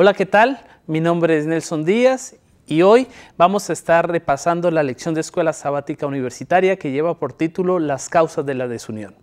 Hola, ¿qué tal? Mi nombre es Nelson Díaz y hoy vamos a estar repasando la lección de Escuela Sabática Universitaria que lleva por título Las causas de la desunión.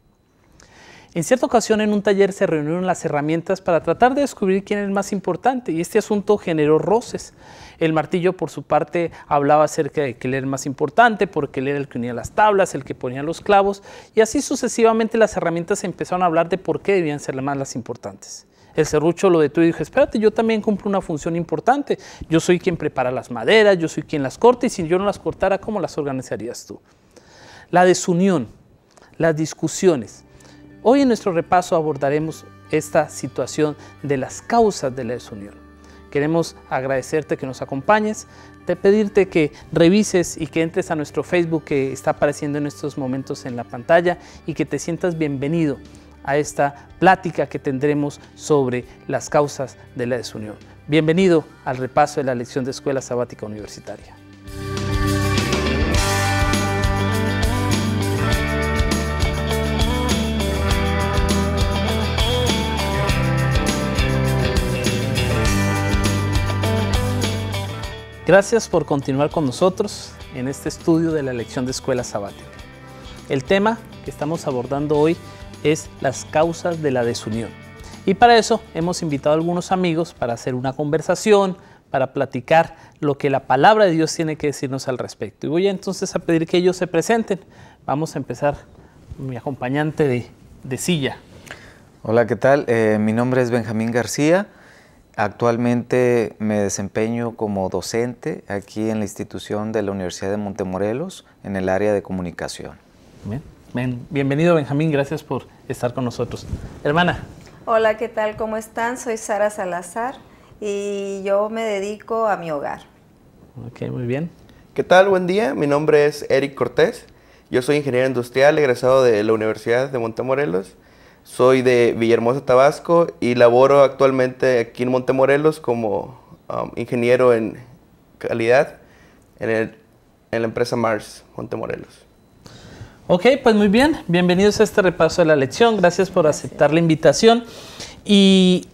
En cierta ocasión en un taller se reunieron las herramientas para tratar de descubrir quién es más importante y este asunto generó roces. El martillo por su parte hablaba acerca de que él era más importante porque él era el que unía las tablas, el que ponía los clavos y así sucesivamente las herramientas empezaron a hablar de por qué debían ser las más las importantes. El serrucho lo detuvo y dijo, espérate, yo también cumplo una función importante. Yo soy quien prepara las maderas, yo soy quien las corta y si yo no las cortara, ¿cómo las organizarías tú? La desunión, las discusiones. Hoy en nuestro repaso abordaremos esta situación de las causas de la desunión. Queremos agradecerte que nos acompañes, te pedirte que revises y que entres a nuestro Facebook que está apareciendo en estos momentos en la pantalla y que te sientas bienvenido a esta plática que tendremos sobre las causas de la desunión. Bienvenido al repaso de la lección de Escuela Sabática Universitaria. Gracias por continuar con nosotros en este estudio de la lección de Escuela Sabática. El tema que estamos abordando hoy es las causas de la desunión. Y para eso hemos invitado a algunos amigos para hacer una conversación, para platicar lo que la palabra de Dios tiene que decirnos al respecto. Y voy entonces a pedir que ellos se presenten. Vamos a empezar mi acompañante de, silla. Hola, ¿qué tal? Eh, mi nombre es Benjamín García. Actualmente me desempeño como docente aquí en la institución de la Universidad de Montemorelos en el área de comunicación. Bien, bienvenido Benjamín, gracias por estar con nosotros. Hermana. Hola, ¿qué tal? ¿Cómo están? Soy Sara Salazar y yo me dedico a mi hogar. Ok, muy bien. ¿Qué tal? Buen día. Mi nombre es Eric Cortés. Yo soy ingeniero industrial, egresado de la Universidad de Montemorelos. Soy de Villahermosa, Tabasco y laboro actualmente aquí en Montemorelos como um, ingeniero en calidad en, en la empresa Mars Montemorelos. Ok, pues muy bien, bienvenidos a este repaso de la lección, gracias por aceptar la invitación. Y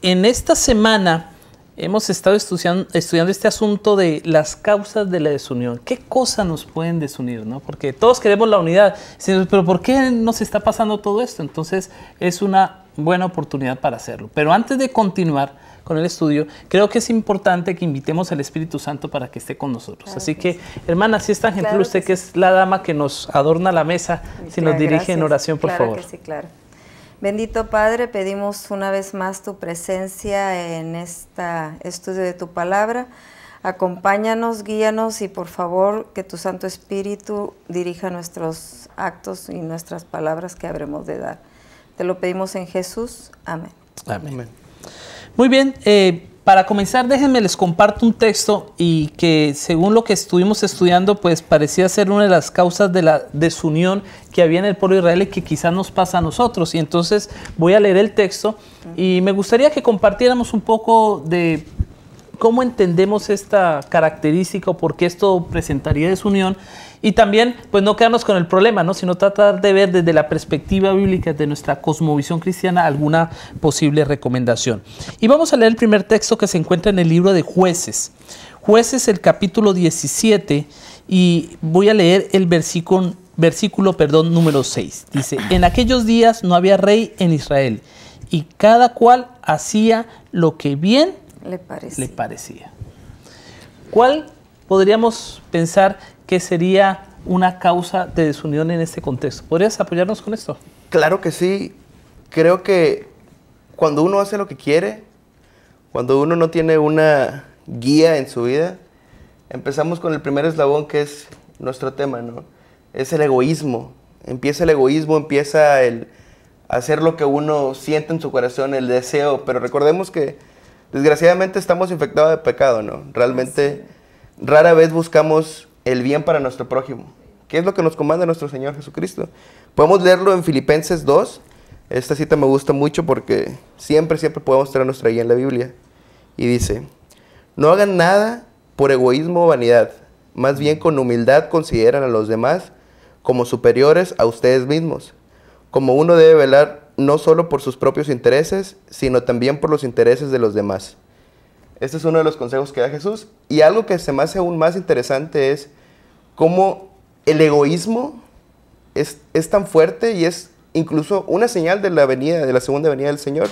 en esta semana hemos estado estudiando, estudiando, este asunto de las causas de la desunión. ¿Qué cosas nos pueden desunir? ¿no? Porque todos queremos la unidad, pero ¿por qué nos está pasando todo esto? Entonces es una buena oportunidad para hacerlo. Pero antes de continuar con el estudio, creo que es importante que invitemos al Espíritu Santo para que esté con nosotros. Así que, hermana, si es tan gentil usted que, es la dama que nos adorna la mesa, si nos dirige en oración, por favor. sí, claro. Bendito Padre, pedimos una vez más tu presencia en este estudio de tu palabra. Acompáñanos, guíanos y por favor que tu Santo Espíritu dirija nuestros actos y nuestras palabras que habremos de dar. Te lo pedimos en Jesús. Amén. Amén. Muy bien. Eh, para comenzar, déjenme les comparto un texto y que según lo que estuvimos estudiando, pues parecía ser una de las causas de la desunión que había en el pueblo Israel y que quizás nos pasa a nosotros. Y entonces voy a leer el texto y me gustaría que compartiéramos un poco de cómo entendemos esta característica o por qué esto presentaría desunión. Y también, pues no quedarnos con el problema, ¿no? sino tratar de ver desde la perspectiva bíblica de nuestra cosmovisión cristiana alguna posible recomendación. Y vamos a leer el primer texto que se encuentra en el libro de jueces. Jueces el capítulo 17 y voy a leer el versículo, versículo perdón, número 6. Dice, en aquellos días no había rey en Israel y cada cual hacía lo que bien le parecía. ¿Cuál podríamos pensar que sería una causa de desunión en este contexto? ¿Podrías apoyarnos con esto? Claro que sí. Creo que cuando uno hace lo que quiere, cuando uno no tiene una guía en su vida, empezamos con el primer eslabón que es nuestro tema, ¿no? Es el egoísmo. Empieza el egoísmo, empieza el hacer lo que uno siente en su corazón, el deseo, pero recordemos que desgraciadamente estamos infectados de pecado, ¿no? Realmente rara vez buscamos el bien para nuestro prójimo, ¿Qué es lo que nos comanda nuestro Señor Jesucristo. Podemos leerlo en Filipenses 2. Esta cita me gusta mucho porque siempre, siempre podemos tener nuestra guía en la Biblia. Y dice, no hagan nada por egoísmo o vanidad, más bien con humildad consideran a los demás como superiores a ustedes mismos, como uno debe velar no solo por sus propios intereses, sino también por los intereses de los demás. Este es uno de los consejos que da Jesús. Y algo que se me hace aún más interesante es cómo el egoísmo es, tan fuerte y es incluso una señal de la venida, de la segunda venida del Señor.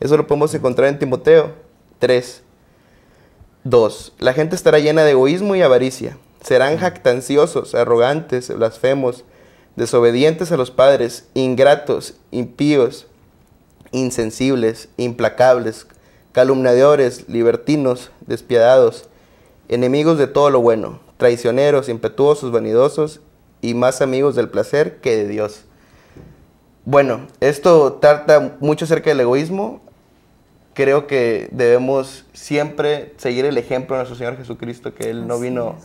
Eso lo podemos encontrar en Timoteo 3. 2. La gente estará llena de egoísmo y avaricia. Serán jactanciosos, arrogantes, blasfemos, desobedientes a los padres, ingratos, impíos, insensibles, implacables, calumniadores, libertinos, despiadados, enemigos de todo lo bueno, traicioneros, impetuosos, vanidosos y más amigos del placer que de Dios. Bueno, esto trata mucho acerca del egoísmo. Creo que debemos siempre seguir el ejemplo de nuestro Señor Jesucristo, que Él no vino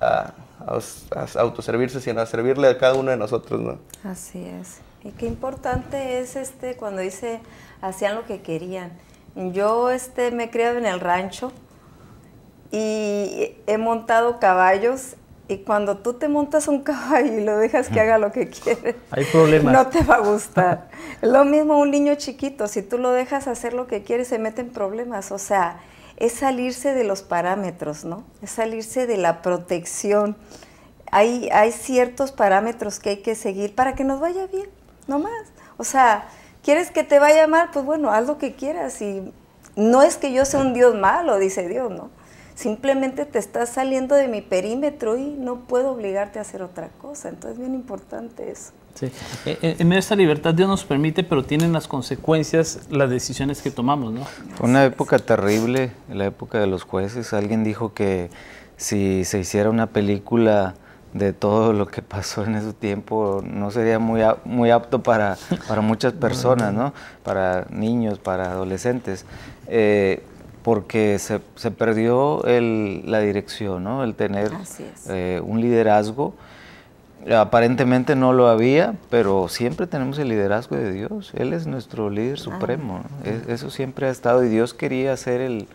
a a, autoservirse, sino a servirle a cada uno de nosotros, ¿no? Así es. Y qué importante es este cuando dice hacían lo que querían. Yo este me criado en el rancho y he montado caballos y cuando tú te montas un caballo y lo dejas que haga lo que quiere, Hay problemas. no te va a gustar. lo mismo un niño chiquito, si tú lo dejas hacer lo que quiere, se meten problemas. O sea, es salirse de los parámetros, ¿no? Es salirse de la protección. Hay, hay ciertos parámetros que hay que seguir para que nos vaya bien, no más. O sea, ¿quieres que te vaya mal? Pues bueno, haz lo que quieras y no es que yo sea un Dios malo, dice Dios, ¿no? Simplemente te estás saliendo de mi perímetro y no puedo obligarte a hacer otra cosa. Entonces es bien importante eso. Sí. Eh, eh, en esta libertad Dios nos permite, pero tienen las consecuencias las decisiones que tomamos, ¿no? una época terrible, la época de los jueces. Alguien dijo que si se hiciera una película de todo lo que pasó en ese tiempo, no sería muy, muy apto para, para muchas personas, ¿no? Para niños, para adolescentes. Eh, porque se, se perdió el, la dirección, ¿no? El tener un liderazgo. Aparentemente no lo había, pero siempre tenemos el liderazgo de Dios. Él es nuestro líder ah. supremo. E-, eso siempre ha estado y Dios quería ser el,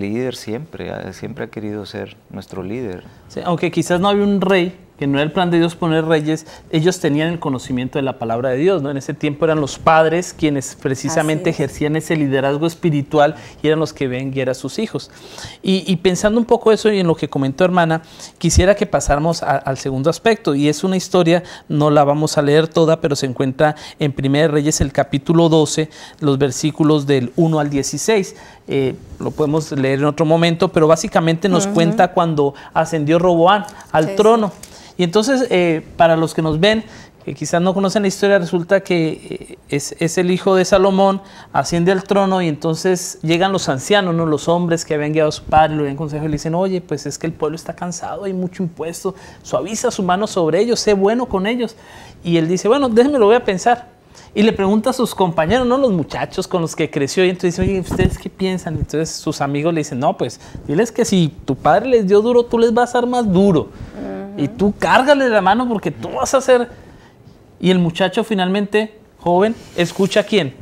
líder siempre. Siempre ha querido ser nuestro líder. aunque quizás no había un rey, que no era el plan de Dios poner reyes, ellos tenían el conocimiento de la palabra de Dios, ¿no? En ese tiempo eran los padres quienes precisamente ejercían ese liderazgo espiritual y eran los que ven guiar a sus hijos. Y, pensando un poco eso y en lo que comentó hermana, quisiera que pasáramos al segundo aspecto, y es una historia, no la vamos a leer toda, pero se encuentra en 1 Reyes el capítulo 12, los versículos del 1 al 16. Eh, lo podemos leer en otro momento, pero básicamente nos cuenta cuando ascendió Roboán al trono. Y entonces, eh, para los que nos ven, que quizás no conocen la historia, resulta que eh, es, el hijo de Salomón, asciende al trono y entonces llegan los ancianos, ¿no? los hombres que habían guiado a su padre, lo habían consejo y le dicen, oye, pues es que el pueblo está cansado, hay mucho impuesto, suaviza su mano sobre ellos, sé bueno con ellos. Y él dice, bueno, déjenme lo voy a pensar. Y le pregunta a sus compañeros, ¿no? Los muchachos con los que creció. Y entonces oye, ¿ustedes qué piensan? entonces sus amigos le dicen, no, pues diles que si tu padre les dio duro, tú les vas a dar más duro. Y tú cárgale la mano porque tú vas a hacer... Y el muchacho finalmente, joven, escucha a quién?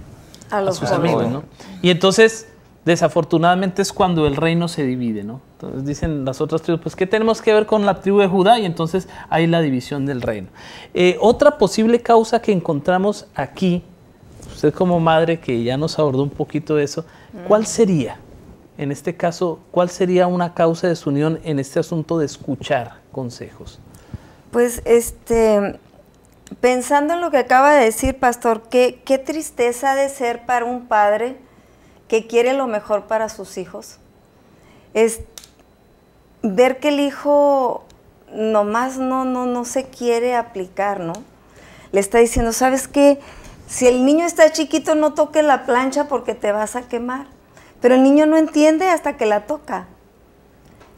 A los sus amigos, Y entonces, desafortunadamente es cuando el reino se divide, ¿no? Entonces dicen las otras tribus, pues ¿qué tenemos que ver con la tribu de Judá? Y entonces hay la división del reino. Eh, otra posible causa que encontramos aquí, usted pues, como madre que ya nos abordó un poquito de eso, ¿cuál mm. sería? En este caso, ¿cuál sería una causa de su unión en este asunto de escuchar? consejos? Pues este, pensando en lo que acaba de decir, pastor, qué, qué tristeza de ser para un padre que quiere lo mejor para sus hijos. Es ver que el hijo nomás no, no, no se quiere aplicar, ¿no? Le está diciendo, ¿sabes qué? Si el niño está chiquito, no toque la plancha porque te vas a quemar. Pero el niño no entiende hasta que la toca.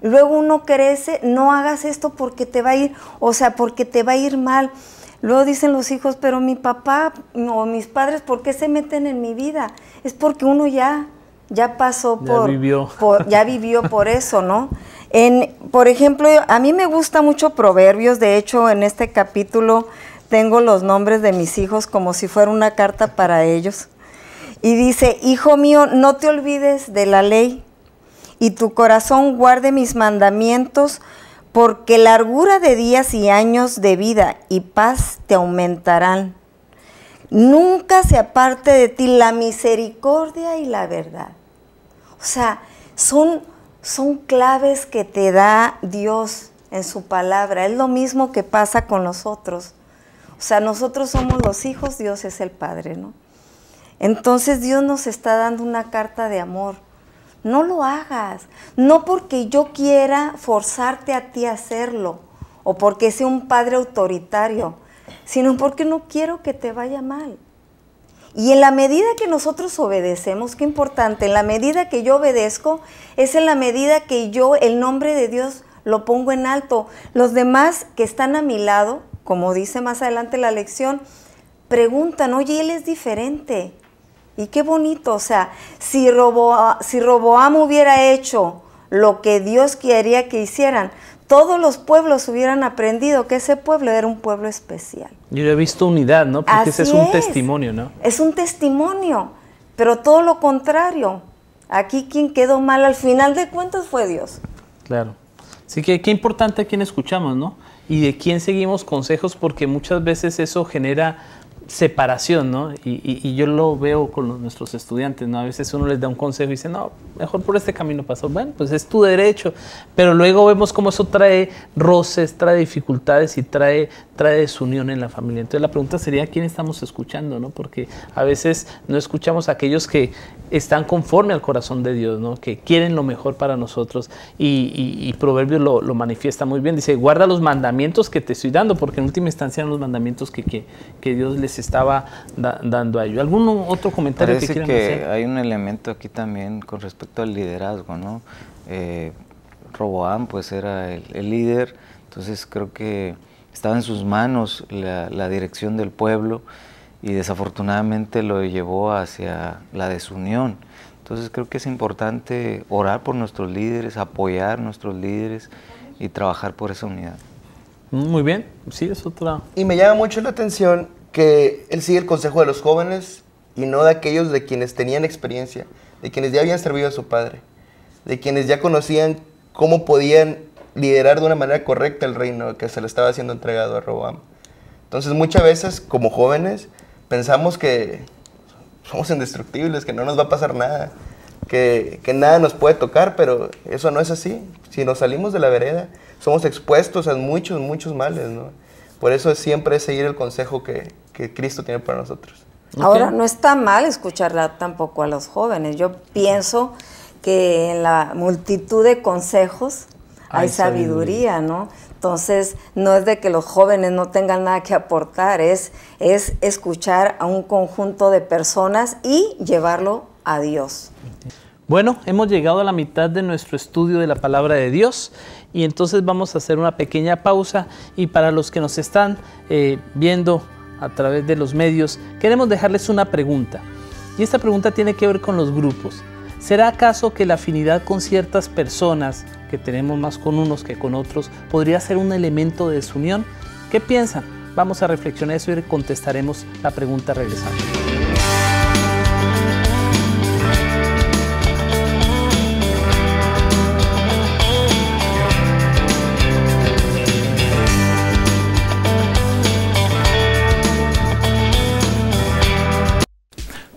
Luego uno crece, no hagas esto porque te va a ir, o sea, porque te va a ir mal. Luego dicen los hijos, pero mi papá o mis padres, ¿por qué se meten en mi vida? Es porque uno ya, ya pasó por, por, ya vivió por eso, ¿no? En, por ejemplo, a mí me gusta mucho Proverbios, de hecho, en este capítulo tengo los nombres de mis hijos como si fuera una carta para ellos. Y dice, hijo mío, no te olvides de la ley y tu corazón guarde mis mandamientos, porque largura de días y años de vida y paz te aumentarán. Nunca se aparte de ti la misericordia y la verdad. O sea, son, son claves que te da Dios en su palabra. Es lo mismo que pasa con nosotros. O sea, nosotros somos los hijos, Dios es el Padre, ¿no? Entonces Dios nos está dando una carta de amor no lo hagas. No porque yo quiera forzarte a ti a hacerlo o porque sea un padre autoritario, sino porque no quiero que te vaya mal. Y en la medida que nosotros obedecemos, qué importante, en la medida que yo obedezco, es en la medida que yo el nombre de Dios lo pongo en alto. Los demás que están a mi lado, como dice más adelante la lección, preguntan, oye, él es diferente. Y qué bonito, o sea, si, Roboam, si hubiera hecho lo que Dios quería que hicieran, todos los pueblos hubieran aprendido que ese pueblo era un pueblo especial. Yo he visto unidad, ¿no? Porque ese es un testimonio, ¿no? Es un testimonio, pero todo lo contrario. Aquí quien quedó mal al final de cuentas fue Dios. Claro. Así que qué importante a quién escuchamos, ¿no? Y de quién seguimos consejos, porque muchas veces eso genera separación, ¿no? Y, yo lo veo con nuestros estudiantes, ¿no? A veces uno les da un consejo y dice, no, mejor por este camino pasó. Bueno, pues es tu derecho, pero luego vemos cómo eso trae roces, trae dificultades y trae trae desunión en la familia. Entonces la pregunta sería quién estamos escuchando, ¿no? Porque a veces no escuchamos a aquellos que están conforme al corazón de Dios, ¿no? Que quieren lo mejor para nosotros. Y, Proverbio Proverbios lo, lo, manifiesta muy bien. Dice, guarda los mandamientos que te estoy dando, porque en última instancia eran los mandamientos que, que, que Dios les estaba dando a ellos. ¿Algún otro comentario que quieran que Hay un elemento aquí también con respecto al liderazgo, ¿no? Eh, pues era el líder, entonces creo que estaba en sus manos la, dirección del pueblo y desafortunadamente lo llevó hacia la desunión. Entonces creo que es importante orar por nuestros líderes, apoyar a nuestros líderes y trabajar por esa unidad. Muy bien, sí, es otra. Y me llama mucho la atención que él sigue el consejo de los jóvenes y no de aquellos de quienes tenían experiencia, de quienes ya habían servido a su padre, de quienes ya conocían cómo podían liderar de una manera correcta el reino que se le estaba siendo entregado a Roboam. Entonces muchas veces como jóvenes pensamos que somos indestructibles, que no nos va a pasar nada, que, nada nos puede tocar, pero eso no es así. Si nos salimos de la vereda, somos expuestos a muchos, muchos males. ¿no? Por eso siempre es seguir el consejo que, Cristo tiene para nosotros. Ahora, no está mal escucharla tampoco a los jóvenes. Yo pienso que en la multitud de consejos hay, sabiduría, ¿no? Entonces, no es de que los jóvenes no tengan nada que aportar, es, es escuchar a un conjunto de personas y llevarlo a Dios. Bueno, hemos llegado a la mitad de nuestro estudio de la palabra de Dios y entonces vamos a hacer una pequeña pausa y para los que nos están eh, viendo a través de los medios, queremos dejarles una pregunta. Y esta pregunta tiene que ver con los grupos. ¿Será acaso que la afinidad con ciertas personas, que tenemos más con unos que con otros, podría ser un elemento de desunión? ¿Qué piensan? Vamos a reflexionar eso y contestaremos la pregunta regresando.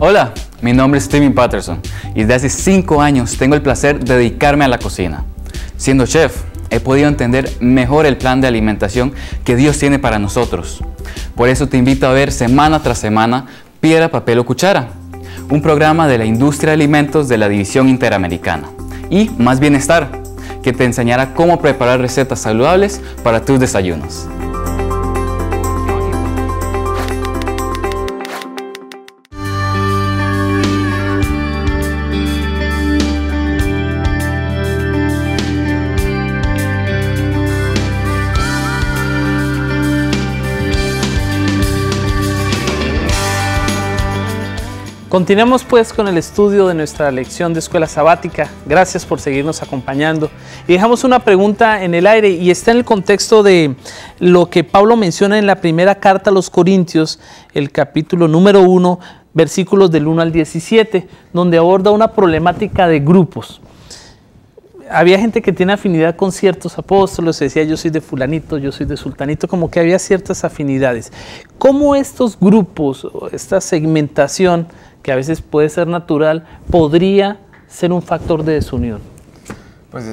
Hola, mi nombre es Steven Patterson y desde hace 5 años tengo el placer de dedicarme a la cocina. Siendo chef, he podido entender mejor el plan de alimentación que Dios tiene para nosotros. Por eso te invito a ver semana tras semana Piedra, Papel o Cuchara, un programa de la industria de alimentos de la División Interamericana y Más Bienestar, que te enseñará cómo preparar recetas saludables para tus desayunos. Continuamos pues con el estudio de nuestra lección de escuela sabática. Gracias por seguirnos acompañando. Y dejamos una pregunta en el aire y está en el contexto de lo que Pablo menciona en la primera carta a los Corintios, el capítulo número 1, versículos del 1 al 17, donde aborda una problemática de grupos. Había gente que tiene afinidad con ciertos apóstoles, decía yo soy de fulanito, yo soy de sultanito, como que había ciertas afinidades. ¿Cómo estos grupos, esta segmentación, que a veces puede ser natural, podría ser un factor de desunión? Pues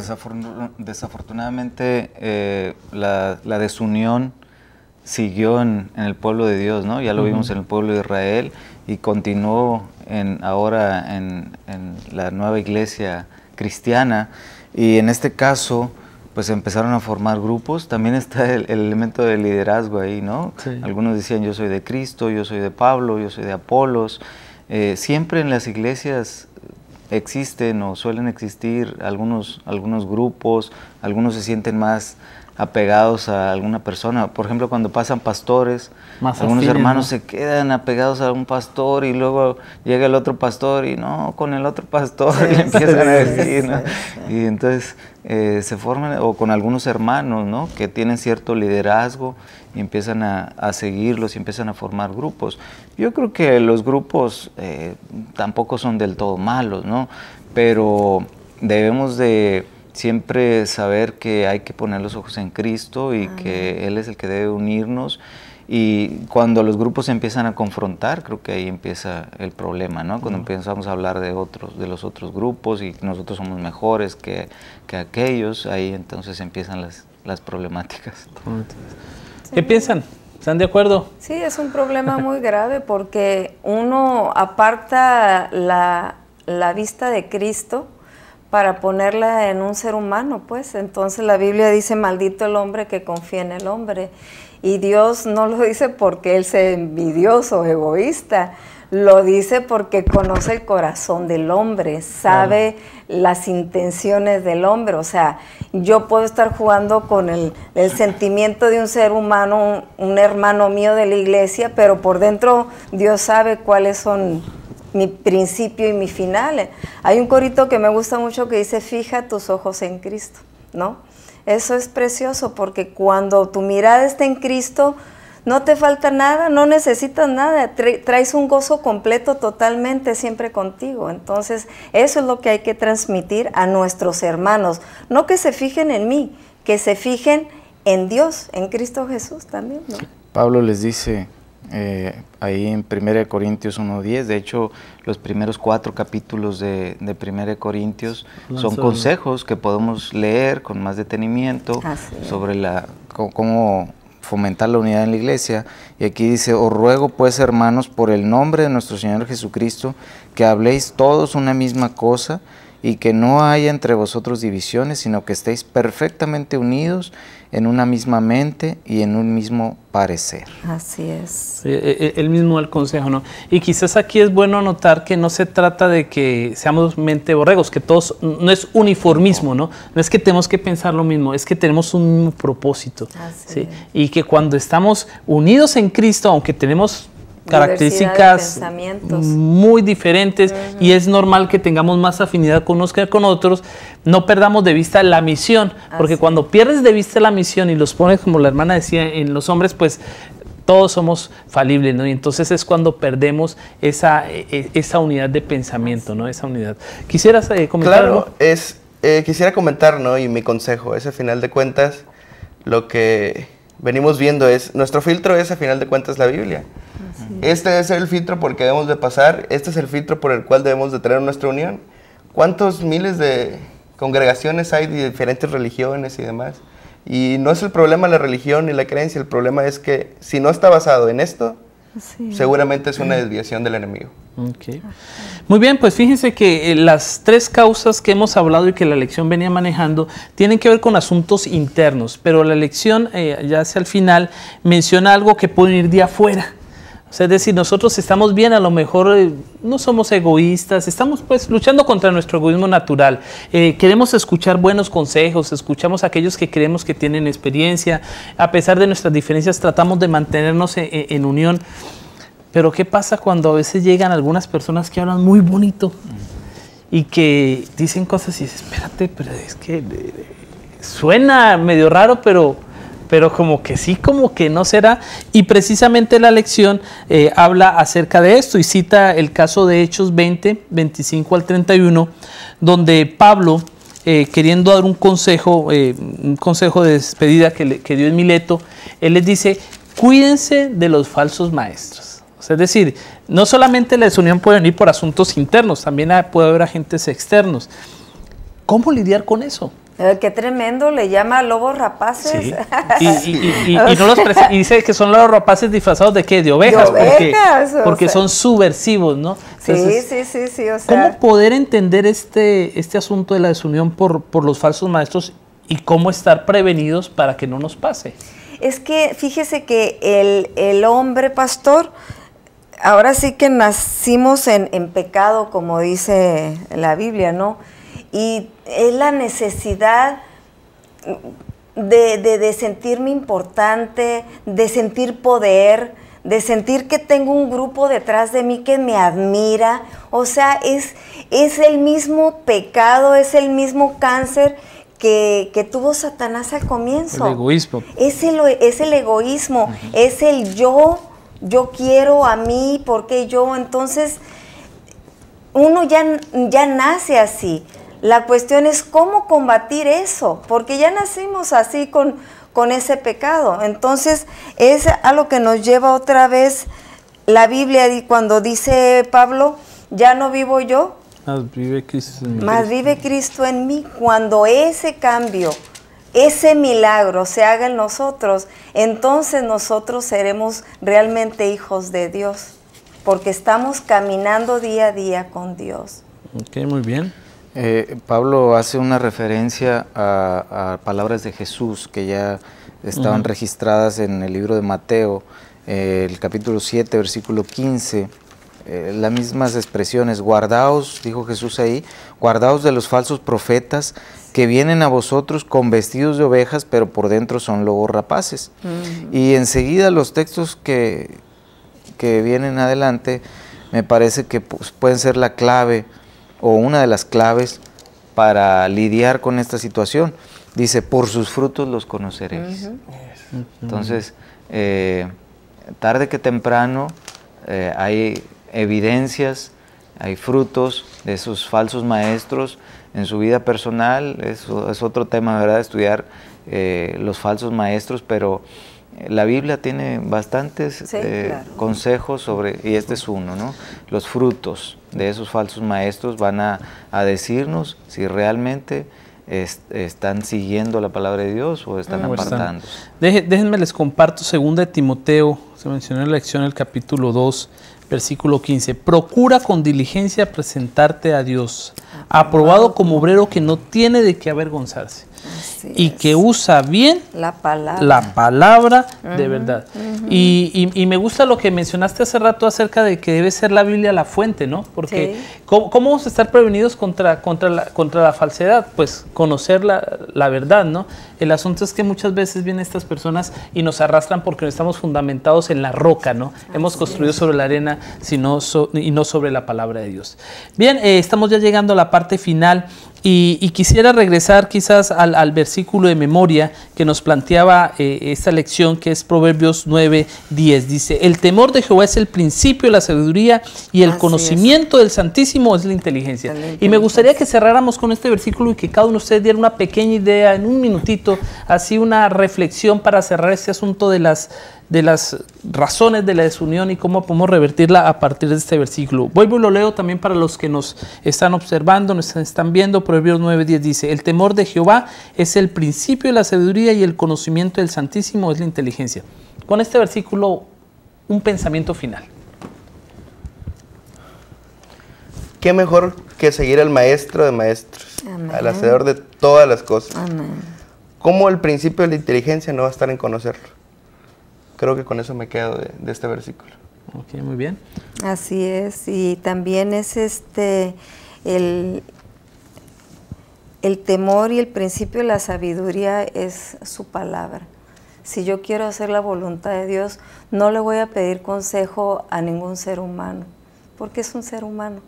desafortunadamente eh, la, desunión siguió en, el pueblo de Dios, ¿no? Ya lo vimos en el pueblo de Israel y continuó en, ahora en, la nueva iglesia cristiana. Y en este caso, pues empezaron a formar grupos. También está el, elemento de liderazgo ahí, ¿no? Algunos decían, yo soy de Cristo, yo soy de Pablo, yo soy de Apolos. Eh, siempre en las iglesias existen o suelen existir algunos, algunos grupos, algunos se sienten más apegados a alguna persona. Por ejemplo, cuando pasan pastores, algunos hermanos se quedan apegados a un pastor y luego llega el otro pastor y no, con el otro pastor y empiezan a decir, Y entonces eh, se forman, o con algunos hermanos, ¿no? Que tienen cierto liderazgo y empiezan a, seguirlos y empiezan a formar grupos. Yo creo que los grupos eh, tampoco son del todo malos, ¿no? Pero debemos de siempre saber que hay que poner los ojos en Cristo y que Él es el que debe unirnos. Y cuando los grupos empiezan a confrontar, creo que ahí empieza el problema, ¿no? Cuando empezamos a hablar de otros, de los otros grupos y nosotros somos mejores que, que aquellos, ahí entonces empiezan las, las problemáticas. ¿Qué piensan? ¿Están de acuerdo? Sí, es un problema muy grave porque uno aparta la, la vista de Cristo para ponerla en un ser humano, pues. Entonces la Biblia dice, maldito el hombre que confía en el hombre. Y Dios no lo dice porque Él sea envidioso, egoísta, lo dice porque conoce el corazón del hombre, sabe las intenciones del hombre. O sea, yo puedo estar jugando con el, sentimiento de un ser humano, un, hermano mío de la iglesia, pero por dentro Dios sabe cuáles son mi principio y mi final. Hay un corito que me gusta mucho que dice, fija tus ojos en Cristo, ¿no? Eso es precioso porque cuando tu mirada está en Cristo, no te falta nada, no necesitas nada, traes un gozo completo totalmente siempre contigo. Entonces, eso es lo que hay que transmitir a nuestros hermanos. No que se fijen en mí, que se fijen en Dios, en Cristo Jesús también. Pablo les dice, eh, ahí en 1 Corintios 1.10. De hecho, los primeros cuatro capítulos de, de 1 Corintios son consejos que podemos leer con más detenimiento sobre la, cómo fomentar la unidad en la iglesia. Y aquí dice, os ruego pues hermanos por el nombre de nuestro Señor Jesucristo, que habléis todos una misma cosa y que no haya entre vosotros divisiones, sino que estéis perfectamente unidos en una misma mente y en un mismo parecer. Así es. E, e, el mismo el consejo, ¿no? Y quizás aquí es bueno notar que no se trata de que seamos mente borregos, que todos, no es uniformismo, ¿no? No es que tenemos que pensar lo mismo, es que tenemos un propósito. Y que cuando estamos unidos en Cristo, aunque tenemos características muy diferentes y es normal que tengamos más afinidad con unos que con otros. No perdamos de vista la misión, porque cuando pierdes de vista la misión y los pones, como la hermana decía, en los hombres, pues todos somos falibles, ¿no? Y entonces es cuando perdemos esa, e, e, esa unidad de pensamiento, ¿no? Esa unidad. ¿Quisieras eh, comentar claro, es, eh, quisiera comentar, ¿no? Y mi consejo es, al final de cuentas, lo que venimos viendo es, nuestro filtro es a final de cuentas la Biblia. Este es el filtro por el que debemos de pasar, este es el filtro por el cual debemos de tener nuestra unión. ¿Cuántos miles de congregaciones hay de diferentes religiones y demás? Y no es el problema la religión ni la creencia, el problema es que si no está basado en esto, Seguramente es una desviación del enemigo. Muy bien, pues fíjense que eh, las tres causas que hemos hablado y que la lección venía manejando tienen que ver con asuntos internos, pero la lección eh, ya hacia el final menciona algo que puede ir de afuera. O sea, es decir, nosotros estamos bien, a lo mejor eh, no somos egoístas, estamos pues luchando contra nuestro egoísmo natural. Eh, queremos escuchar buenos consejos, escuchamos a aquellos que creemos que tienen experiencia, a pesar de nuestras diferencias tratamos de mantenernos en, e, en unión. Pero ¿qué pasa cuando a veces llegan algunas personas que hablan muy bonito y que dicen cosas y dices, espérate, pero es que eh, suena medio raro, pero pero como que sí, como que no será. Y precisamente la lección eh, habla acerca de esto y cita el caso de Hechos 20, 25 al 31, donde Pablo, eh, queriendo dar un consejo, eh, un consejo de despedida que, le, que dio en Mileto, él les dice, cuídense de los falsos maestros. Es decir, no solamente la desunión puede venir por asuntos internos, también puede haber agentes externos. ¿Cómo lidiar con eso? Eh, qué tremendo, le llama lobos rapaces. Y, dice que son lobos rapaces disfrazados de qué? De ovejas. porque, son subversivos, ¿no? sí, sí, sí, sí. ¿Cómo poder entender este, este asunto de la desunión por, los falsos maestros y cómo estar prevenidos para que no nos pase? Es que fíjese que el, hombre pastor, ahora sí que nacimos en pecado, como dice la Biblia, ¿no? y es la necesidad de, sentirme importante, de sentir poder, de sentir que tengo un grupo detrás de mí que me admira. O sea, es, el mismo pecado, es el mismo cáncer que, tuvo Satanás al comienzo. El egoísmo. Es el, egoísmo, es el yo, yo quiero a mí, porque yo, entonces uno ya, ya nace así. La cuestión es cómo combatir eso, porque ya nacimos así con, con ese pecado. Entonces es a lo que nos lleva otra vez la Biblia cuando dice Pablo, ya no vivo yo. Más vive Cristo en mí. Más vive Cristo en mí. Cuando ese cambio, ese milagro se haga en nosotros, entonces nosotros seremos realmente hijos de Dios, porque estamos caminando día a día con Dios. Ok, muy bien. Eh, Pablo hace una referencia a, palabras de Jesús que ya estaban registradas en el libro de Mateo, eh, el capítulo 7, versículo 15. Eh, las mismas expresiones, guardaos, dijo Jesús ahí, guardaos de los falsos profetas que vienen a vosotros con vestidos de ovejas, pero por dentro son lobos rapaces. Y enseguida los textos que, que vienen adelante, me parece que pues, pueden ser la clave o una de las claves para lidiar con esta situación. Dice, por sus frutos los conoceréis. Entonces, eh, tarde que temprano eh, hay evidencias, hay frutos de esos falsos maestros en su vida personal. Eso es otro tema, ¿verdad? Estudiar eh, los falsos maestros, pero la Biblia tiene bastantes consejos sobre, y este es uno, ¿no? Los frutos de esos falsos maestros van a, decirnos si realmente están siguiendo la palabra de Dios o están ah, apartando. déjenme les comparto segunda de Timoteo, se mencionó en la lección el capítulo 2, versículo 15. Procura con diligencia presentarte a Dios, aprobado como obrero que no tiene de qué avergonzarse y que usa bien la palabra, la palabra de verdad. y, me gusta lo que mencionaste hace rato acerca de que debe ser la Biblia la fuente, ¿no? Porque ¿cómo, vamos a estar prevenidos contra, contra, la, contra la falsedad? Pues conocer la, verdad, ¿no? El asunto es que muchas veces vienen estas personas y nos arrastran porque no estamos fundamentados en la roca, ¿no? Hemos construido sobre la arena sino y no sobre la palabra de Dios. Bien, eh, estamos ya llegando a la parte final y, quisiera regresar quizás al versículo de memoria que nos planteaba eh, esta lección que es Proverbios 9, 10. Dice, el temor de Jehová es el principio de la sabiduría y el conocimiento del Santísimo es la inteligencia. Y me gustaría que cerráramos con este versículo y que cada uno de ustedes diera una pequeña idea en un minutito, así una reflexión para cerrar este asunto de las de las razones de la desunión y cómo podemos revertirla a partir de este versículo. Vuelvo y lo leo también para los que nos están observando, nos están viendo. Proverbios 9:10 dice, el temor de Jehová es el principio de la sabiduría y el conocimiento del Santísimo es la inteligencia. Con este versículo, un pensamiento final. ¿Qué mejor que seguir al maestro de maestros, al hacedor de todas las cosas? ¿Cómo el principio de la inteligencia no va a estar en conocerlo? Creo que con eso me quedo de, este versículo. Ok, muy bien. Así es, y también es este el, el temor y el principio de la sabiduría es su palabra. Si yo quiero hacer la voluntad de Dios, no le voy a pedir consejo a ningún ser humano, porque es un ser humano.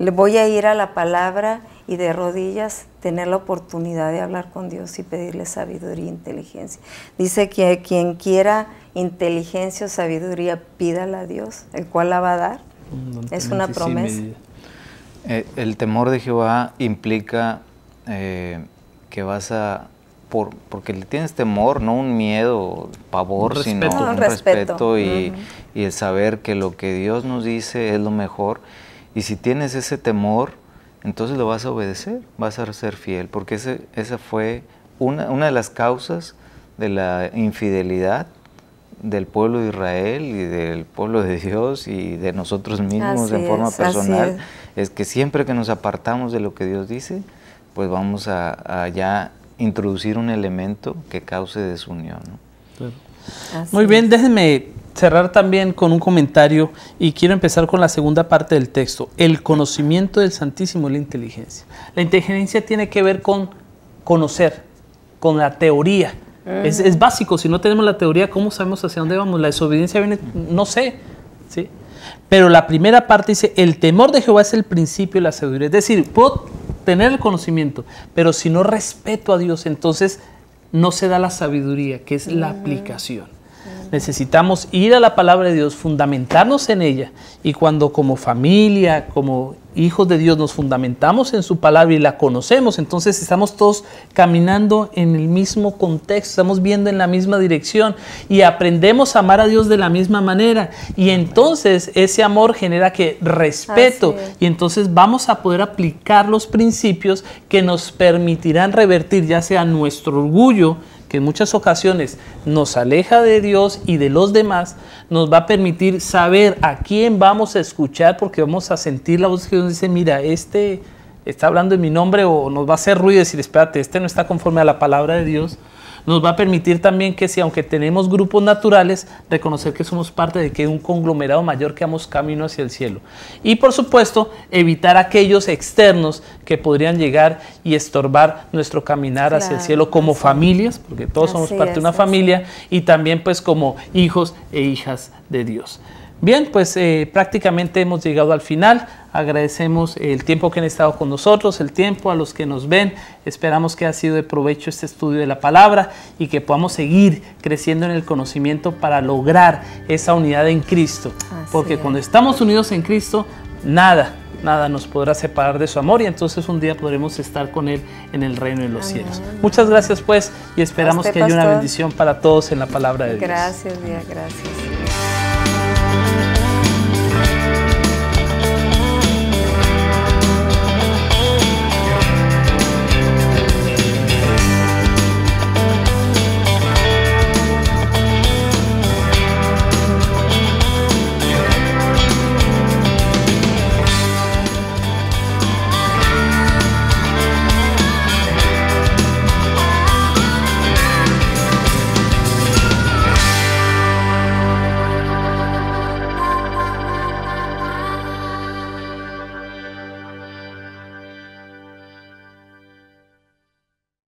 Le voy a ir a la palabra y de rodillas tener la oportunidad de hablar con Dios y pedirle sabiduría e inteligencia. Dice que quien quiera inteligencia o sabiduría, pídala a Dios, el cual la va a dar. es una promesa. Eh, el temor de Jehová implica eh, que vas a por, porque le tienes temor, no un miedo, pavor, sino un, respeto, y, y, el saber que lo que Dios nos dice es lo mejor y si tienes ese temor, entonces lo vas a obedecer, vas a ser fiel, porque ese, esa fue una, una de las causas de la infidelidad del pueblo de Israel y del pueblo de Dios y de nosotros mismos en forma personal, es. que siempre que nos apartamos de lo que Dios dice, pues vamos a, ya introducir un elemento que cause desunión. Muy bien, déjenme cerrar también con un comentario y quiero empezar con la segunda parte del texto. El conocimiento del Santísimo es la inteligencia. La inteligencia tiene que ver con conocer, con la teoría. Eh. es, básico, si no tenemos la teoría, ¿cómo sabemos hacia dónde vamos? La desobediencia viene, no sé. ¿sí? Pero la primera parte dice, el temor de Jehová es el principio de la sabiduría. Es decir, puedo tener el conocimiento, pero si no respeto a Dios, entonces no se da la sabiduría, que es la eh. aplicación. Necesitamos ir a la palabra de Dios, fundamentarnos en ella. Y cuando como familia, como hijos de Dios nos fundamentamos en su palabra y la conocemos, entonces estamos todos caminando en el mismo contexto, estamos viendo en la misma dirección y aprendemos a amar a Dios de la misma manera. Y entonces ese amor genera que respeto y entonces vamos a poder aplicar los principios que nos permitirán revertir ya sea nuestro orgullo, que en muchas ocasiones nos aleja de Dios y de los demás, nos va a permitir saber a quién vamos a escuchar porque vamos a sentir la voz que Dios dice, mira, este está hablando en mi nombre o nos va a hacer ruido y decir, espérate, este no está conforme a la palabra de Dios nos va a permitir también que si aunque tenemos grupos naturales, reconocer que somos parte de que un conglomerado mayor que vamos camino hacia el cielo. Y por supuesto, evitar aquellos externos que podrían llegar y estorbar nuestro caminar hacia el cielo como familias, porque todos somos parte de una familia, y también pues como hijos e hijas de Dios. Bien, pues eh, prácticamente hemos llegado al final. Agradecemos el tiempo que han estado con nosotros, el tiempo a los que nos ven. Esperamos que ha sido de provecho este estudio de la palabra y que podamos seguir creciendo en el conocimiento para lograr esa unidad en Cristo. Porque cuando estamos unidos en Cristo, nada, nada nos podrá separar de su amor y entonces un día podremos estar con Él en el reino de los cielos. Muchas gracias pues y esperamos que haya una bendición para todos en la palabra de Dios. Gracias, Día, gracias.